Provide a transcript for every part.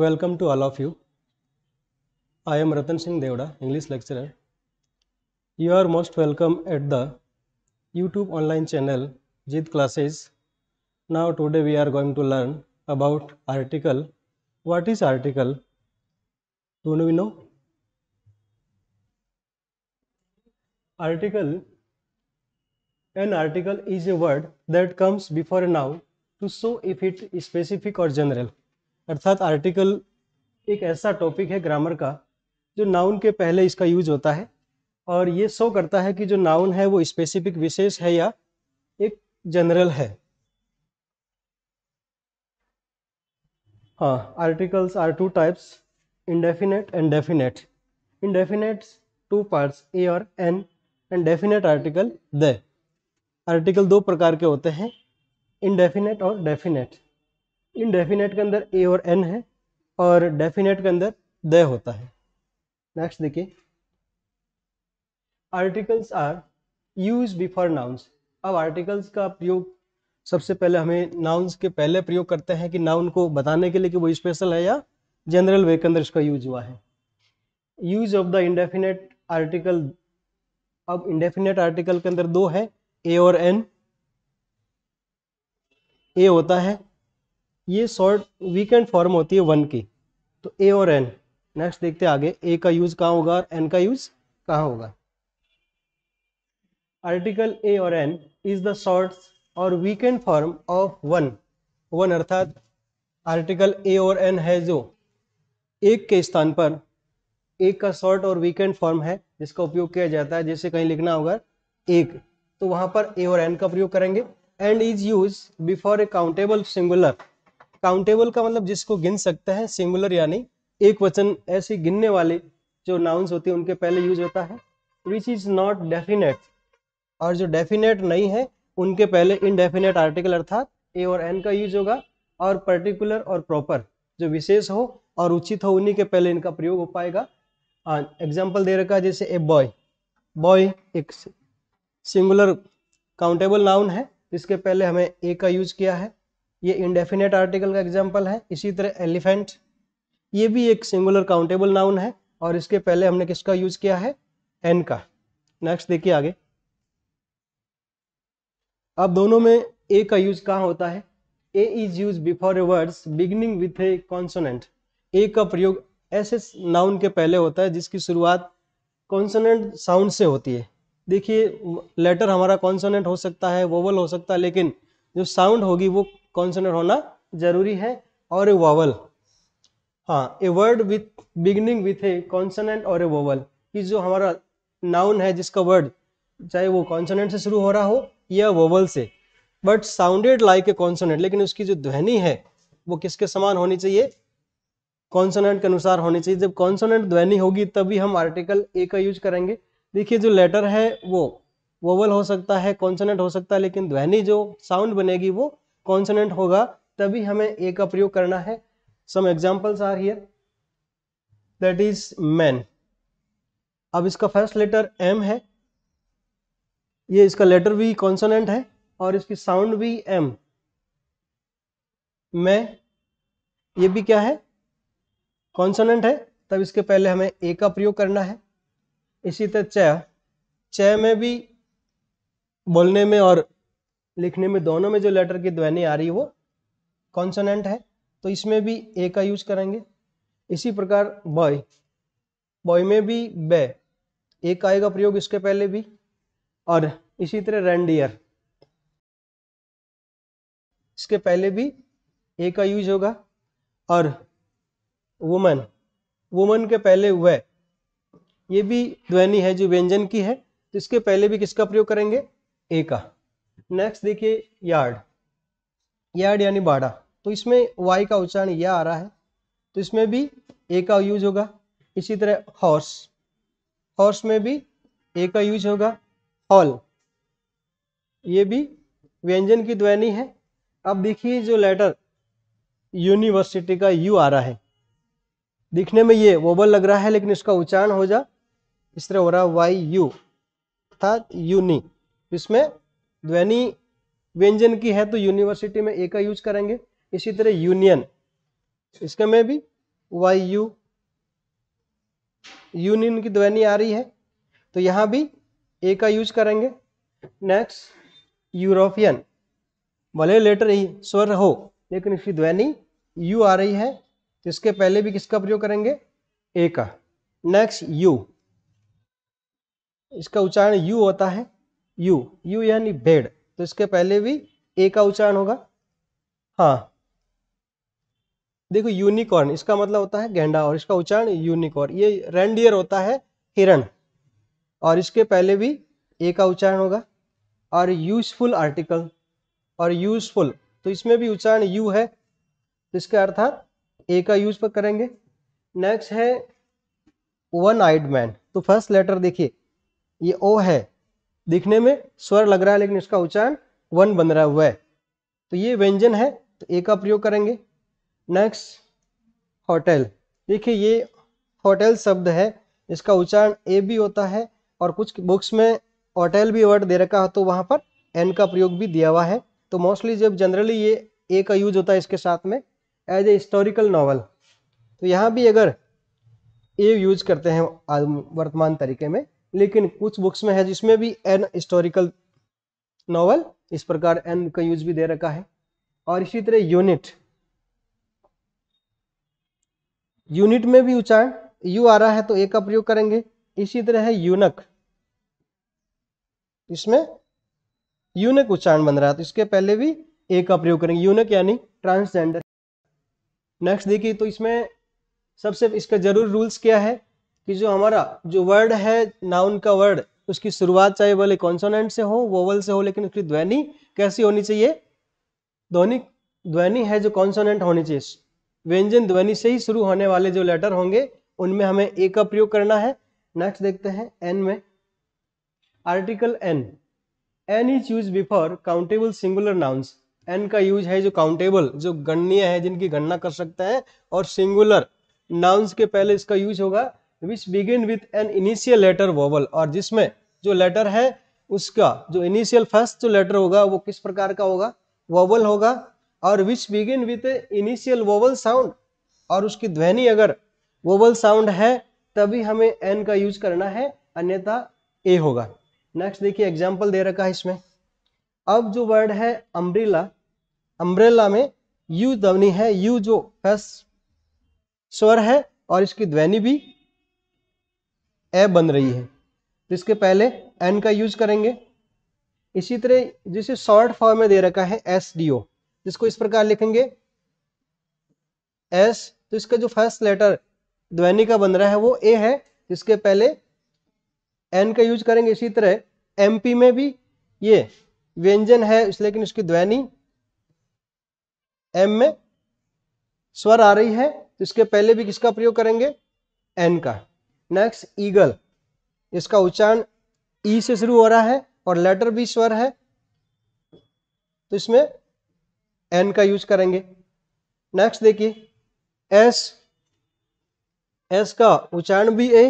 Welcome to all of you. I am Ratan Singh Devda, English lecturer. You are most welcome at the YouTube online channel JIT classes. Now today we are going to learn about article. What is article? Do you know? Article. An article is a word that comes before a noun to show if it is specific or general. अर्थात article एक ऐसा topic है grammar का जो noun के पहले इसका use होता है और ये शो करता है कि जो नाउन है वो स्पेसिफिक विशेष है या एक जनरल है हाँ articles are two types indefinite and definite indefinite two parts a और an and definite article the article दो प्रकार के होते हैं इनडेफिनेट और डेफिनेट इनडेफिनेट के अंदर ए और एन है और डेफिनेट के अंदर द होता है नेक्स्ट देखिए articles are use before nouns अब आर्टिकल्स का प्रयोग सबसे पहले हमें नाउन्स के पहले प्रयोग करते हैं कि नाउन को बताने के लिए कि वो स्पेशल है या जनरल वे के अंदर इसका यूज हुआ है use of the indefinite article अब इंडेफिनेट आर्टिकल के अंदर दो है ए और एन ए होता है ये शॉर्ट वीकेंड फॉर्म होती है वन की तो ए और एन नेक्स्ट देखते आगे ए का यूज कहाँ होगा और एन का यूज कहाँ होगा आर्टिकल ए और एन इज द शॉर्ट और weakened form of one one अर्थात आर्टिकल ए और एन है जो एक के स्थान पर एक का शॉर्ट और वीकेंड फॉर्म है जिसका उपयोग किया जाता है जैसे कहीं लिखना होगा एक तो वहां पर ए और एन का प्रयोग करेंगे and is use before a countable singular countable का मतलब जिसको गिन सकता है सिंगुलर यानी एक वचन ऐसे गिनने वाले जो नाउन्स होते हैं उनके पहले यूज होता है विच इज नॉट डेफिनेट और जो डेफिनेट नहीं है उनके पहले इनडेफिनेट आर्टिकल अर्थात ए और एन का यूज होगा और पर्टिकुलर और प्रॉपर जो विशेष हो और उचित हो उन्हीं के पहले इनका प्रयोग हो पाएगा एग्जाम्पल हाँ, दे रखा है जैसे ए बॉय बॉय एक सिंगुलर काउंटेबल नाउन है इसके पहले हमें ए का यूज किया है ये इंडेफिनेट आर्टिकल का एग्जाम्पल है इसी तरह एलिफेंट ये भी एक सिंगुलर काउंटेबल नाउन है और इसके पहले हमने किसका यूज किया है एन का नेक्स्ट देखिए आगे अब दोनों में ए का यूज कहाँ होता है a is use before a words beginning with a consonant a का प्रयोग ऐसे नाउन के पहले होता है जिसकी शुरुआत कॉन्सोनेंट साउंड से होती है देखिए लेटर हमारा कॉन्सोनेंट हो सकता है वोवल हो सकता है लेकिन जो साउंड होगी वो कॉन्सोनेंट होना जरूरी है और ए वावल हाँ a word with beginning with a consonant और ए वोवल कि जो हमारा नाउन है जिसका वर्ड चाहे वो कॉन्सोनेंट से शुरू हो रहा हो या वोवल से but sounded like a consonant लेकिन उसकी जो ध्वनि है वो किसके समान होनी चाहिए कॉन्सोनेंट के अनुसार होनी चाहिए जब कॉन्सोनेंट ध्वनि होगी तभी हम आर्टिकल ए का यूज करेंगे देखिए जो लेटर है वो वोवल हो सकता है कॉन्सोनेंट हो सकता है लेकिन ध्वनि जो साउंड बनेगी वो कॉन्सनेंट होगा तभी हमें ए का प्रयोग करना है some examples are here that is man अब इसका फर्स्ट लेटर एम है ये इसका लेटर भी कॉन्सोनेंट है और इसकी साउंड भी एम मैं ये भी क्या है कॉन्सोनेंट है तब इसके पहले हमें ए का प्रयोग करना है इसी तरह चय चय में भी बोलने में और लिखने में दोनों में जो लेटर की ध्वनि आ रही है वो कॉन्सोनेंट है तो इसमें भी ए का यूज करेंगे इसी प्रकार बॉय बॉय में भी बे ए का आएगा प्रयोग इसके पहले भी और इसी तरह रेंडियर इसके पहले भी ए का यूज होगा और वुमन वुमन के पहले वह ये भी ध्वनि है जो व्यंजन की है तो इसके पहले भी किसका प्रयोग करेंगे ए का नेक्स्ट देखिए यार्ड यार्ड यानी बाड़ा तो इसमें वाई का उच्चारण यह आ रहा है तो इसमें भी ए का यूज होगा इसी तरह हॉर्स हॉर्स में भी ए का यूज होगा हॉल ये भी व्यंजन की ध्वनि है अब देखिए जो लेटर यूनिवर्सिटी का यू आ रहा है दिखने में ये वोबल लग रहा है लेकिन इसका उच्चारण हो जा इस तरह हो रहा वाई यू अर्थात यूनि इसमें ध्वनि व्यंजन की है तो यूनिवर्सिटी में ए का यूज करेंगे इसी तरह यूनियन इसका में भी वाई यू यूनियन की ध्वनि आ रही है तो यहां भी ए का यूज करेंगे नेक्स्ट यूरोपियन भले लेटर ही स्वर हो लेकिन इसकी ध्वनि यू आ रही है तो इसके पहले भी किसका प्रयोग करेंगे ए का नेक्स्ट यू इसका उच्चारण यू होता है यू यू यानी भेड़ तो इसके पहले भी ए का उच्चारण होगा हाँ देखो यूनिकॉर्न इसका मतलब होता है गेंडा और इसका उच्चारण यूनिकॉर्न ये रेंडियर होता है हिरण और इसके पहले भी ए का उच्चारण होगा और यूजफुल आर्टिकल और यूजफुल तो इसमें भी उच्चारण यू है तो इसका अर्थात ए का यूज पर करेंगे नेक्स्ट है वन आइड मैन तो फर्स्ट लेटर देखिए ये ओ है दिखने में स्वर लग रहा है लेकिन इसका उच्चारण वन बन रहा हुआ है तो ये व्यंजन है तो ए का प्रयोग करेंगे नेक्स्ट होटल देखिए ये होटल शब्द है इसका उच्चारण ए भी होता है और कुछ बुक्स में होटल भी वर्ड दे रखा हो तो वहाँ पर एन का प्रयोग भी दिया हुआ है तो मोस्टली जब जनरली ये ए का यूज होता है इसके साथ में एज ए हिस्टोरिकल नॉवल तो यहाँ भी अगर ए यूज करते हैं वर्तमान तरीके में लेकिन कुछ बुक्स में है जिसमें भी एन हिस्टोरिकल नॉवल इस प्रकार एन का यूज भी दे रखा है और इसी तरह यूनिट यूनिट में भी उच्चारण यू आ रहा है तो ए का प्रयोग करेंगे इसी तरह है यूनक इसमें यूनक उच्चारण बन रहा है तो इसके पहले भी ए का प्रयोग करेंगे यूनक यानी ट्रांसजेंडर नेक्स्ट देखिए तो इसमें सबसे इसका जरूर रूल्स क्या है कि जो हमारा जो वर्ड है नाउन का वर्ड उसकी शुरुआत चाहे भले कॉन्सोनेंट से हो वोवल से हो लेकिन उसकी ध्वनि कैसी होनी चाहिए ध्वनि ध्वनि है जो कॉन्सोनेंट होनी चाहिए व्यंजन ध्वनि से ही शुरू होने वाले जो लेटर होंगे उनमें हमें ए का प्रयोग करना है नेक्स्ट देखते हैं एन में article an an is use before countable singular nouns an का यूज है जो काउंटेबल जो गणनीय है जिनकी गणना कर सकते हैं और सिंगुलर नाउन्स के पहले इसका यूज होगा which begin with an initial letter vowel और जिसमें जो लेटर है उसका जो इनिशियल फर्स्ट जो लेटर होगा वो किस प्रकार का होगा वोवल होगा और which begin with initial vowel sound और उसकी ध्वनि अगर वोवल साउंड है तभी हमें एन का यूज करना है अन्यथा ए होगा नेक्स्ट देखिए एग्जाम्पल दे रखा है इसमें अब जो वर्ड है अम्ब्रेला अम्ब्रेला में यू ध्वनि है यू जो फर्स्ट स्वर है और इसकी ध्वनि भी ए बन रही है तो इसके पहले एन का यूज करेंगे इसी तरह जिसे शॉर्ट फॉर्म में दे रखा है एस डी ओ जिसको इस प्रकार लिखेंगे एस तो इसका जो फर्स्ट लेटर ध्वनि का बन रहा है वो ए है जिसके पहले एन का यूज करेंगे इसी तरह एमपी में भी ये व्यंजन है लेकिन उसकी ध्वनि एम में स्वर आ रही है तो इसके पहले भी किसका प्रयोग करेंगे एन का नेक्स्ट ईगल इसका उच्चारण ई e से शुरू हो रहा है और लेटर भी स्वर है तो इसमें एन का यूज करेंगे नेक्स्ट देखिए एस एस का उच्चारण भी ए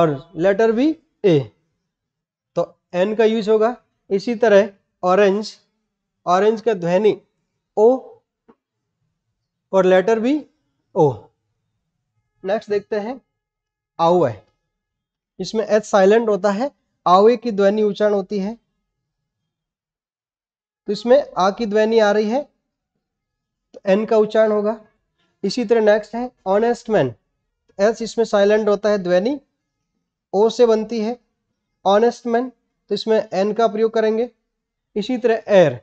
और लेटर भी ए तो एन का यूज होगा इसी तरह ऑरेंज ऑरेंज का ध्वनि ओ और लेटर भी ओ नेक्स्ट देखते हैं आवे इसमें एच साइलेंट होता है आवे की ध्वनि उच्चारण होती है तो इसमें आ की ध्वनि आ रही है तो एन का उच्चारण होगा इसी तरह नेक्स्ट है ऑनेस्ट मैन एस इसमें साइलेंट होता है ध्वनि ओ से बनती है ऑनेस्ट मैन तो इसमें एन का प्रयोग करेंगे इसी तरह एयर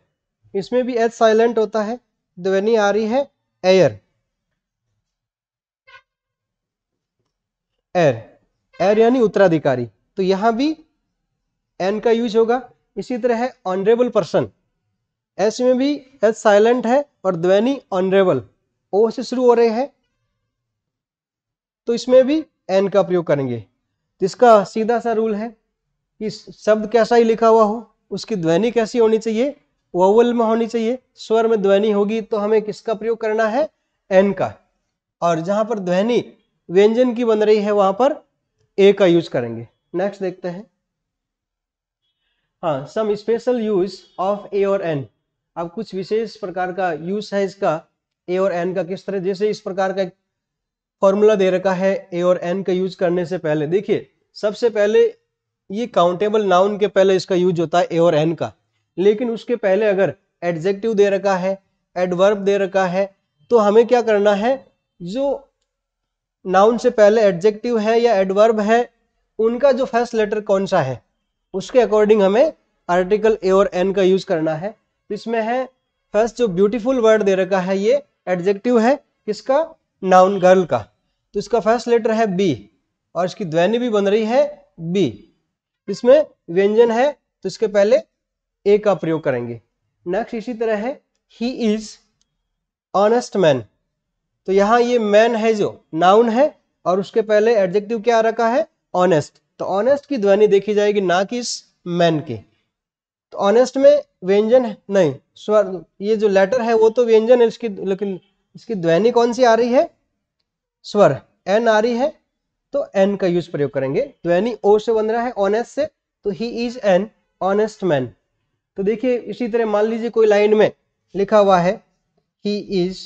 इसमें भी एच साइलेंट होता है ध्वनि आ रही है एयर एर एर यानी उत्तराधिकारी तो यहां भी एन का यूज होगा इसी तरह है ऑनरेबल पर्सन एस में भी एस साइलेंट है और द्वैनी ऑनरेबल ओ से शुरू हो रहे हैं तो इसमें भी एन का प्रयोग करेंगे इसका सीधा सा रूल है कि शब्द कैसा ही लिखा हुआ हो उसकी ध्वनि कैसी होनी चाहिए वोवल में होनी चाहिए स्वर में ध्वनि होगी तो हमें किसका प्रयोग करना है एन का और जहां पर ध्वनि व्यंजन की बन रही है वहां पर ए का यूज करेंगे नेक्स्ट देखते हैं हाँ some special use of a और एन अब कुछ विशेष प्रकार का यूज है इसका ए और एन का किस तरह जैसे इस प्रकार का फॉर्मूला दे रखा है ए और एन का यूज करने से पहले देखिए सबसे पहले ये काउंटेबल नाउन के पहले इसका यूज होता है ए और एन का लेकिन उसके पहले अगर एडजेक्टिव दे रखा है एडवर्ब दे रखा है तो हमें क्या करना है जो नाउन से पहले एडजेक्टिव है या एडवर्ब है उनका जो फर्स्ट लेटर कौन सा है उसके अकॉर्डिंग हमें आर्टिकल ए और एन का यूज करना है इसमें है फर्स्ट जो ब्यूटीफुल वर्ड दे रखा है ये एडजेक्टिव है किसका नाउन गर्ल का तो इसका फर्स्ट लेटर है बी और इसकी ध्वनि भी बन रही है बी इसमें व्यंजन है तो इसके पहले ए का प्रयोग करेंगे नेक्स्ट इसी तरह है ही इज ऑनेस्ट मैन तो यहाँ ये मैन है जो नाउन है और उसके पहले एडजेक्टिव क्या रखा है ऑनेस्ट तो ऑनेस्ट की ध्वनि देखी जाएगी ना कि इस मैन की तो ऑनेस्ट में व्यंजन नहीं स्वर ये जो लेटर है वो तो व्यंजन है इसकी लेकिन इसकी ध्वनि कौन सी आ रही है स्वर एन आ रही है तो एन का यूज प्रयोग करेंगे ध्वनि ओ से बन रहा है ऑनेस्ट से तो he is an honest man तो देखिए इसी तरह मान लीजिए कोई लाइन में लिखा हुआ है he is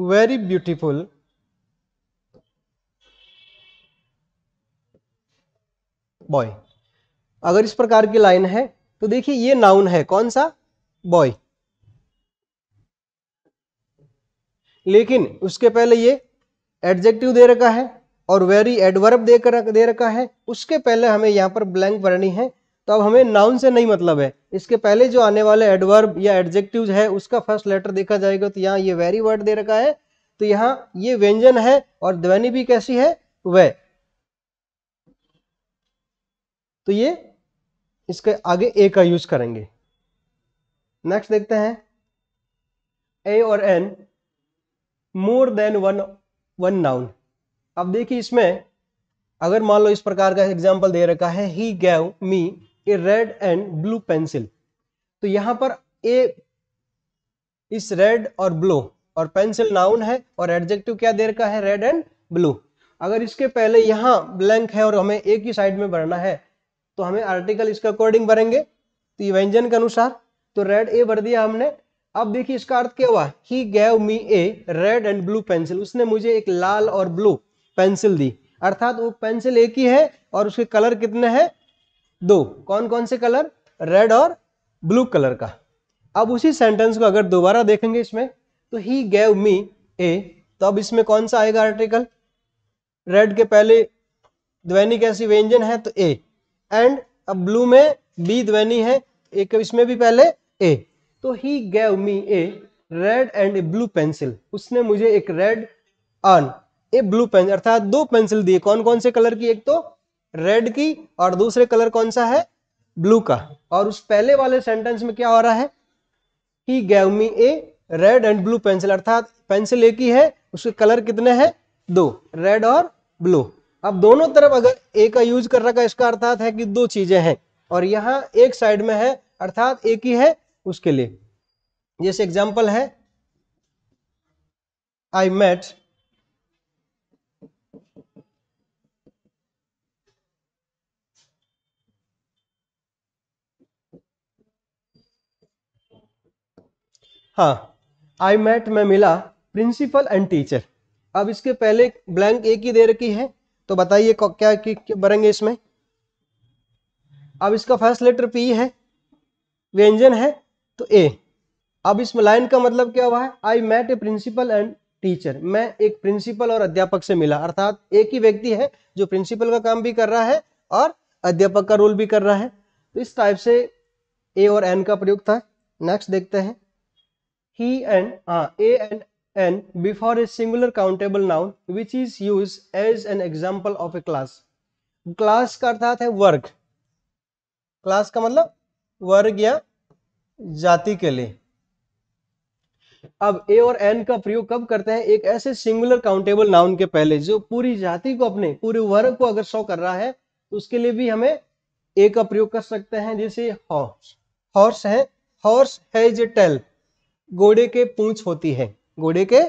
very beautiful boy अगर इस प्रकार की लाइन है तो देखिए ये नाउन है कौन सा बॉय लेकिन उसके पहले ये एडजेक्टिव दे रखा है और वेरी एडवर्ब दे रखा है उसके पहले हमें यहां पर ब्लैंक भरनी है तो अब हमें नाउन से नहीं मतलब है इसके पहले जो आने वाले एडवर्ब या एडजेक्टिव है उसका फर्स्ट लेटर देखा जाएगा तो यहाँ ये वेरी वर्ड दे रखा है तो यहाँ ये व्यंजन है और ध्वनि भी कैसी है वह तो ये इसके आगे ए का यूज करेंगे नेक्स्ट देखते हैं ए और an more than one one noun अब देखिए इसमें अगर मान लो इस प्रकार का एग्जाम्पल दे रखा है he gave me a red and blue pencil तो यहाँ पर ए इस रेड और ब्लू और पेंसिल नाउन है और एडजेक्टिव क्या देर का है रेड एंड ब्लू अगर इसके पहले यहां ब्लैंक है और हमें एक ही साइड में भरना है तो हमें आर्टिकल इसके अकॉर्डिंग भरेंगे तो व्यंजन के अनुसार तो रेड ए भर दिया हमने अब देखिए इसका अर्थ क्या हुआ he gave me a red and blue pencil उसने मुझे एक लाल और ब्लू पेंसिल दी अर्थात वो पेंसिल एक ही है और उसके कलर कितने हैं दो कौन कौन से कलर रेड और ब्लू कलर का अब उसी सेंटेंस को अगर दोबारा देखेंगे इसमें तो ही गैव मी ए तो अब इसमें कौन सा आएगा आर्टिकल रेड के पहले द्वैनी कैसी व्यंजन है तो ए एंड अब ब्लू में बी द्वैनी है एक इसमें भी पहले ए तो he gave me a red and a blue pencil उसने मुझे एक red and a blue pencil अर्थात दो पेंसिल दिए कौन कौन से कलर की एक तो रेड की और दूसरे कलर कौन सा है ब्लू का और उस पहले वाले सेंटेंस में क्या हो रहा है he gave me a red and blue pencil अर्थात पेंसिल एक ही है उसके कलर कितने हैं दो रेड और ब्लू अब दोनों तरफ अगर ए का यूज कर रखा इसका अर्थात है कि दो चीजें हैं और यहां एक साइड में है अर्थात एक ही है उसके लिए जैसे एग्जाम्पल है आई मेट हाँ आई मैट में मिला प्रिंसिपल एंड टीचर अब इसके पहले ब्लैंक एक ही दे रखी है तो बताइए क्या बरेंगे इसमें अब इसका फर्स्ट लेटर पी है व्यंजन है तो ए अब इसमें लाइन का मतलब क्या हुआ है I met a principal and teacher मैं एक प्रिंसिपल और अध्यापक से मिला अर्थात एक ही व्यक्ति है जो प्रिंसिपल का काम भी कर रहा है और अध्यापक का रोल भी कर रहा है तो इस टाइप से ए और एन का प्रयोग था नेक्स्ट देखते हैं he and uh, a and n before a singular countable noun which is used as an example of a class class ka अर्थात hai वर्ग class ka matlab मतलब वर्ग या जाति के लिए अब ए और एन का प्रयोग कब करते हैं एक ऐसे सिंगुलर काउंटेबल नाउन के पहले जो पूरी जाति को अपने पूरे वर्ग को अगर शो कर रहा है तो उसके लिए भी हमें ए का प्रयोग कर सकते हैं जैसे हॉर्स हॉर्स है हॉर्स हैज टेल घोड़े के पूंछ होती है घोड़े के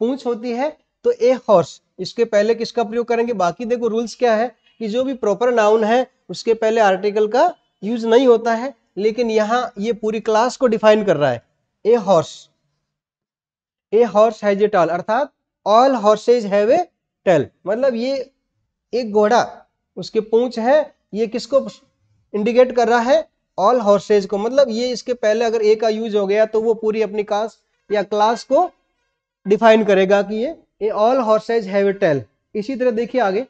पूंछ होती है तो ए हॉर्स इसके पहले किसका प्रयोग करेंगे बाकी देखो रूल्स क्या है कि जो भी प्रॉपर नाउन है उसके पहले आर्टिकल का यूज नहीं होता है लेकिन यहां ये पूरी क्लास को डिफाइन कर रहा है a horse a horse has a tail अर्थात all horses have a tail मतलब ये एक घोड़ा उसके पूंछ है ये किसको इंडिकेट कर रहा है ऑल हॉर्सेज को मतलब ये इसके पहले अगर ए का यूज हो गया तो वो पूरी अपनी कास या क्लास को डिफाइन करेगा कि ये a all horses have tail इसी तरह देखिए आगे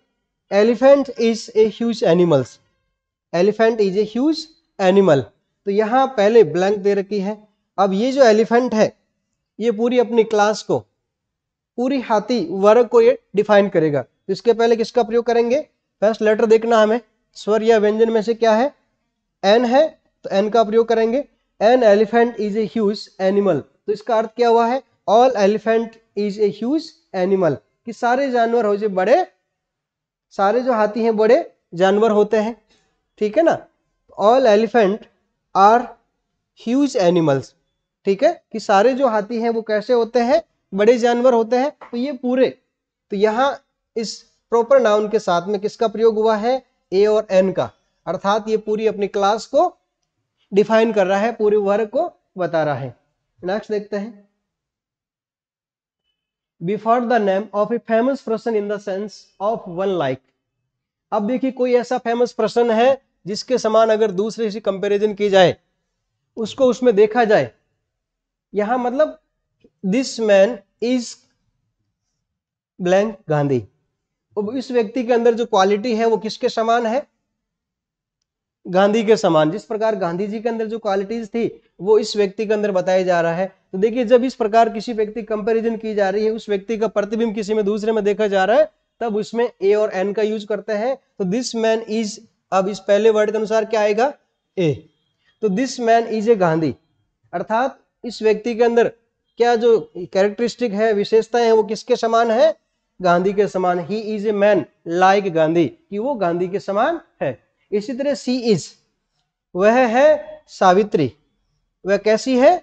elephant is a huge animals elephant is a huge animal तो यहाँ पहले ब्लैंक दे रखी है अब ये जो एलिफेंट है ये पूरी अपनी क्लास को पूरी हाथी वर्ग को ये डिफाइन करेगा तो इसके पहले किसका प्रयोग करेंगे फर्स्ट लेटर देखना हमें स्वर या व्यंजन में से क्या है एन है तो एन का प्रयोग करेंगे an elephant is a huge animal तो इसका अर्थ क्या हुआ है all elephant is a huge animal कि सारे जानवर हो जो बड़े सारे जो हाथी हैं बड़े जानवर होते हैं ठीक है ना all elephant are huge animals ठीक है कि सारे जो हाथी हैं वो कैसे होते हैं बड़े जानवर होते हैं तो ये पूरे तो यहां इस प्रॉपर नाउन के साथ में किसका प्रयोग हुआ है ए और एन का अर्थात ये पूरी अपनी क्लास को डिफाइन कर रहा है पूरे वर्ग को बता रहा है नेक्स्ट देखते हैं before the name of a famous person in the sense of one like अब देखिए कोई ऐसा फेमस पर्सन है जिसके समान अगर दूसरे से कंपेरिजन की जाए उसको उसमें देखा जाए यहां मतलब this man is blank Gandhi अब इस व्यक्ति के अंदर जो क्वालिटी है वो किसके समान है गांधी के समान जिस प्रकार गांधी जी के अंदर जो क्वालिटीज थी वो इस व्यक्ति के अंदर बताया जा रहा है तो देखिए जब इस प्रकार किसी व्यक्ति कंपेरिजन की जा रही है उस व्यक्ति का प्रतिबिंब किसी में दूसरे में देखा जा रहा है तब उसमें ए और एन का यूज करते हैं तो दिस मैन इज अब इस पहले वर्ड के अनुसार क्या आएगा ए तो this man is a Gandhi अर्थात इस व्यक्ति के अंदर क्या जो कैरेक्टरिस्टिक है विशेषताएं है वो किसके समान है गांधी के समान he is a man like Gandhi कि वो गांधी के समान है इसी तरह सी इज वह है सावित्री वह कैसी है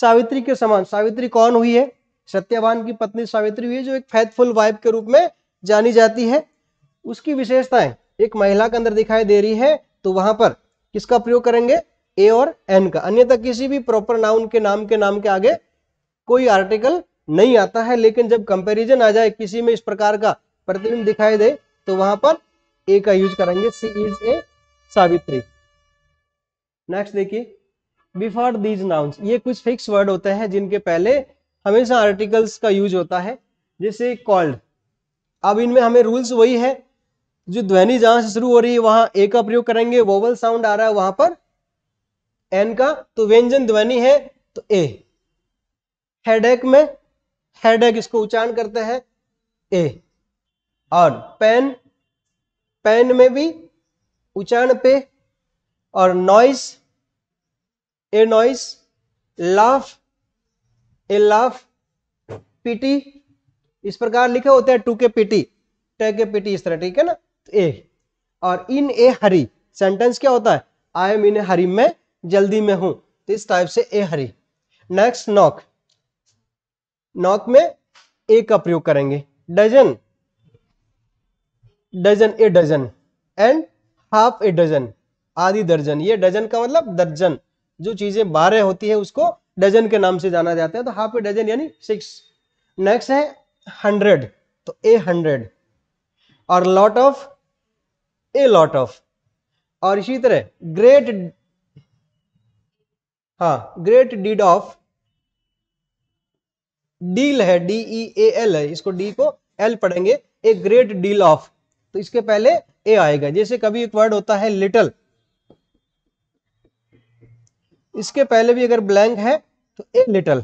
सावित्री के समान सावित्री कौन हुई है सत्यवान की पत्नी सावित्री हुई है जो एक फैथफुल वाइफ के रूप में जानी जाती है उसकी विशेषताएं एक महिला के अंदर दिखाई दे रही है तो वहां पर किसका प्रयोग करेंगे ए और एन का अन्यथा किसी भी प्रॉपर नाउन के नाम के नाम के आगे कोई आर्टिकल नहीं आता है लेकिन जब कंपैरिजन आ जाए किसी में इस प्रकार का प्रतिबिंब दिखाई दे तो वहां पर ए का यूज करेंगे she is a Savitri next देखिए बिफोर दीज नाउन्स ये कुछ फिक्स वर्ड होते हैं जिनके पहले हमेशा आर्टिकल्स का यूज होता है जैसे कॉल्ड अब इनमें हमें रूल्स वही है जो ध्वनि जहां से शुरू हो रही है वहां ए का प्रयोग करेंगे वोवल साउंड आ रहा है वहां पर एन का तो व्यंजन ध्वनि है तो ए हेडेक में हेडेक इसको उच्चारण करते हैं ए और पेन पैन में भी उचान पे और noise a noise laugh a laugh pity इस प्रकार लिखे होते हैं टू के पीटी टे के पीटी इस तरह ठीक है ना तो ए और इन ए हरी सेंटेंस क्या होता है आई एम इन ए हरी मैं जल्दी में हूं तो इस टाइप से a hurry next knock knock में ए का प्रयोग करेंगे dozen dozen a dozen and half a dozen आधी दर्जन ये डजन का मतलब दर्जन जो चीजें बारह होती है उसको डजन के नाम से जाना जाता है तो हाफ ए डजन यानी सिक्स नेक्स्ट है हंड्रेड तो ए हंड्रेड और lot of a lot of और इसी तरह ग्रेट हाँ ग्रेट डीड ऑफ डील है डी ई ए एल है इसको डी को एल पढ़ेंगे ए ग्रेट डील ऑफ तो इसके पहले ए आएगा जैसे कभी एक वर्ड होता है लिटल इसके पहले भी अगर ब्लैंक है तो ए लिटल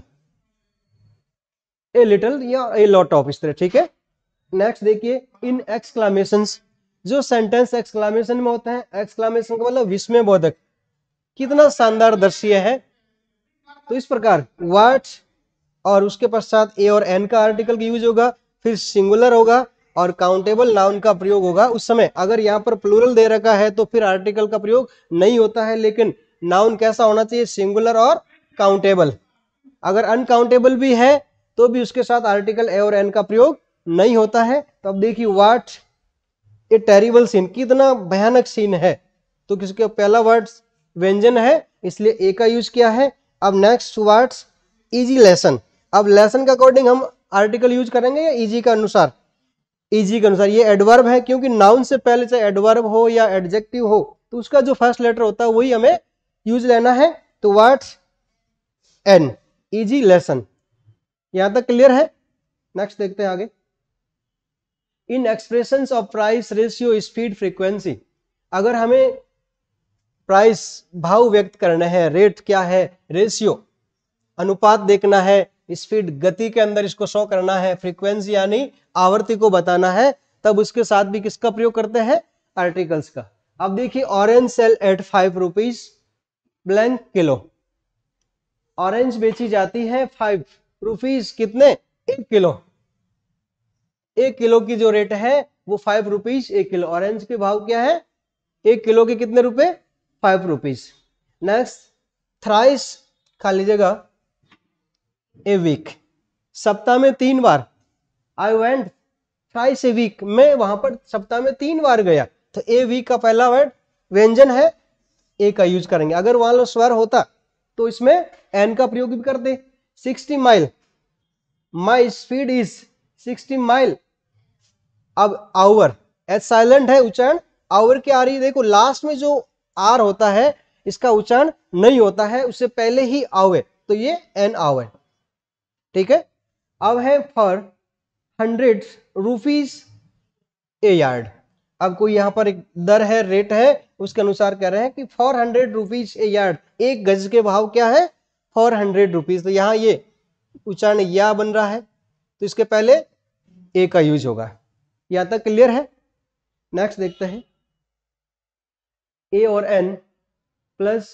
ए लिटल या ए लॉट ऑफ इस तरह ठीक है नेक्स्ट देखिए इन एक्सक्लामेशन जो सेंटेंस एक्सक्लामेशन में होते हैं एक्सक्लामेशन का मतलब विस्मय बोधक कितना शानदार दृश्य है तो इस प्रकार वाट और उसके पश्चात ए और एन का आर्टिकल यूज होगा फिर सिंगुलर होगा और काउंटेबल नाउन का प्रयोग होगा उस समय अगर यहाँ पर प्लूरल दे रखा है तो फिर आर्टिकल का प्रयोग नहीं होता है लेकिन नाउन कैसा होना चाहिए सिंगुलर और काउंटेबल अगर अनकाउंटेबल भी है तो भी उसके साथ आर्टिकल ए और एन का प्रयोग नहीं होता है तो अब देखिए वाट ए टेरिबल सीन कितना भयानक सीन है तो किसके पहला वर्ड व्यंजन है इसलिए ए का यूज किया है अब नेक्स्ट वर्ड्स इजी लेसन अब लेसन के अकॉर्डिंग हम आर्टिकल यूज करेंगे या इजी के अनुसार ईजी के अनुसार ये एडवर्ब है क्योंकि नाउन से पहले चाहे एडवर्ब हो या एडजेक्टिव हो तो उसका जो फर्स्ट लेटर होता है वही हमें यूज लेना है तो वाट्स एन ईजी लेसन यहां तक क्लियर है नेक्स्ट देखते हैं आगे in expression of price ratio speed frequency अगर हमें प्राइस भाव व्यक्त करना है रेट क्या है रेशियो अनुपात देखना है स्पीड गति के अंदर इसको शो करना है फ्रीक्वेंसी यानी आवर्ती को बताना है तब उसके साथ भी किसका प्रयोग करते हैं आर्टिकल्स का अब देखिए orange sell at five rupees blank kilo orange बेची जाती है फाइव रुपीज कितने एक किलो एक किलो की जो रेट है वो फाइव रुपीज एक किलो ऑरेंज के भाव क्या है एक किलो के कितने रुपए फाइव रुपीज नेक्स्ट थ्राइस खा लीजिएगा ए वीक सप्ताह में तीन बार I went thrice a week मैं वहां पर सप्ताह में तीन बार गया तो ए वीक का पहला वर्ड व्यंजन है ए का यूज करेंगे अगर वहां स्वर होता तो इसमें एन का प्रयोग भी दे sixty mile my speed is sixty mile अब आवर एच साइलेंट है उच्चारण आवर की आ रही है देखो लास्ट में जो आर होता है इसका उच्चारण नहीं होता है उससे पहले ही आवे तो ये एन आवर ठीक है अब है four hundred rupees a yard आपको यहां पर एक दर है रेट है उसके अनुसार कह रहे हैं कि four hundred rupees a yard एक गज के भाव क्या है फोर हंड्रेड रुपीज तो यहां ये उच्चारण या बन रहा है तो इसके पहले ए का यूज होगा यहां तक क्लियर है नेक्स्ट देखते हैं ए और an plus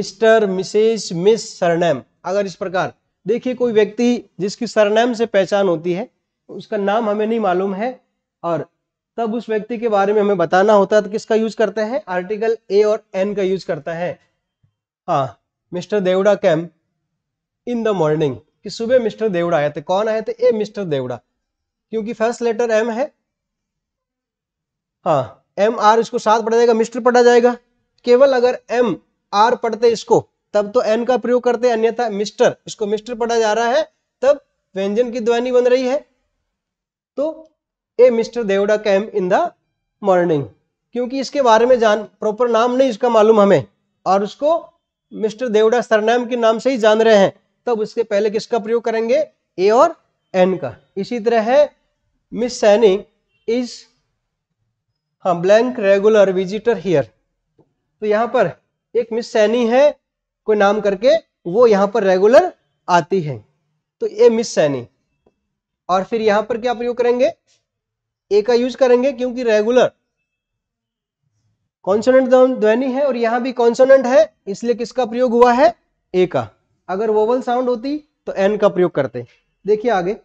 Mr Mrs Miss surname अगर इस प्रकार देखिए कोई व्यक्ति जिसकी सरनेम से पहचान होती है उसका नाम हमें नहीं मालूम है और तब उस व्यक्ति के बारे में हमें बताना होता है तो किसका यूज करते हैं आर्टिकल ए और एन का यूज करता है हाँ Mr Deora came in the morning कि सुबह मिस्टर देवड़ा आए थे कौन आए थे ए मिस्टर देवड़ा क्योंकि फर्स्ट लेटर एम है हाँ एम आर इसको साथ पढ़ा जाएगा मिस्टर पढ़ा जाएगा केवल अगर एम आर पढ़ते इसको तब तो एन का प्रयोग करते हैं अन्यथा मिस्टर इसको मिस्टर पढ़ा जा रहा है तब व्यंजन की ध्वनि बन रही है तो a Mr Deora came in the morning क्योंकि इसके बारे में जान प्रॉपर नाम नहीं इसका मालूम हमें और उसको मिस्टर देवड़ा सरनाम के नाम से ही जान रहे हैं तब उसके पहले किसका प्रयोग करेंगे ए और एन का इसी तरह है मिस सैनी इज हाँ ब्लैंक रेगुलर विजिटर हियर तो यहाँ पर एक मिस सैनी है कोई नाम करके वो यहां पर रेगुलर आती है तो ये मिस सैनी और फिर यहां पर क्या प्रयोग करेंगे ए का यूज करेंगे क्योंकि रेगुलर कॉन्सोनेंट ध्वनि है और यहां भी कॉन्सोनेंट है इसलिए किसका प्रयोग हुआ है ए का अगर वोवल साउंड होती तो एन का प्रयोग करते देखिए आगे